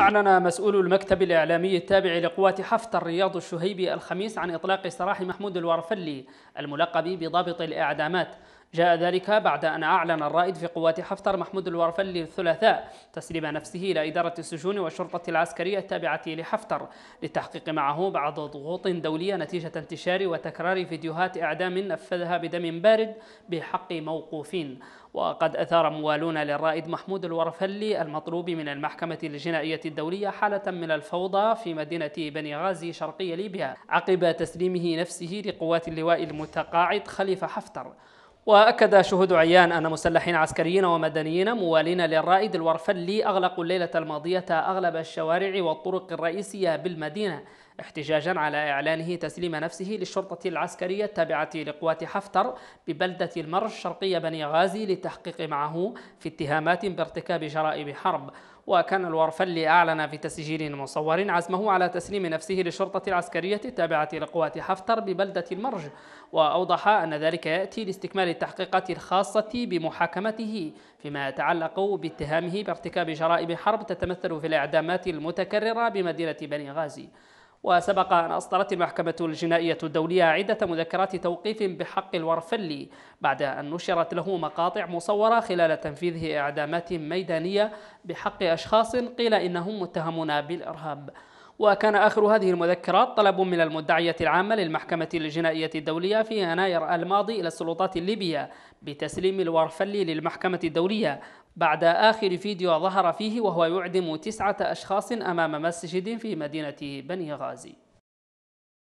أعلن مسؤول المكتب الإعلامي التابع لقوات حفتر رياض الشهيبي الخميس عن إطلاق سراح محمود الورفلي الملقب بضابط الإعدامات جاء ذلك بعد أن أعلن الرائد في قوات حفتر محمود الورفلي الثلاثاء تسليم نفسه إلى إدارة السجون والشرطة العسكرية التابعة لحفتر للتحقيق معه بعد ضغوط دولية نتيجة انتشار وتكرار فيديوهات إعدام نفذها بدم بارد بحق موقوفين وقد أثار موالون للرائد محمود الورفلي المطلوب من المحكمة الجنائية الدولية حالة من الفوضى في مدينة بني غازي شرقي ليبيا عقب تسليمه نفسه لقوات اللواء المتقاعد خليفة حفتر وأكد شهود عيان أن مسلحين عسكريين ومدنيين موالين للرائد الورفلي أغلقوا الليلة الماضية أغلب الشوارع والطرق الرئيسية بالمدينة احتجاجا على إعلانه تسليم نفسه للشرطة العسكرية التابعة لقوات حفتر ببلدة المرج شرقي بني غازي للتحقيق معه في اتهامات بارتكاب جرائم حرب وكان الورفلي أعلن في تسجيل مصور عزمه على تسليم نفسه للشرطة العسكرية التابعة لقوات حفتر ببلدة المرج وأوضح أن ذلك يأتي لاستكمال التحقيقات الخاصة بمحاكمته فيما يتعلق باتهامه بارتكاب جرائم حرب تتمثل في الإعدامات المتكررة بمدينة بني غازي وسبق أن أصدرت المحكمة الجنائية الدولية عدة مذكرات توقيف بحق الورفلي بعد أن نشرت له مقاطع مصورة خلال تنفيذه إعدامات ميدانية بحق أشخاص قيل إنهم متهمون بالإرهاب وكان آخر هذه المذكرات طلب من المدعية العامة للمحكمة الجنائية الدولية في يناير الماضي إلى السلطات الليبية بتسليم الورفلي للمحكمة الدولية بعد آخر فيديو ظهر فيه وهو يعدم تسعة أشخاص أمام مسجد في مدينة بني غازي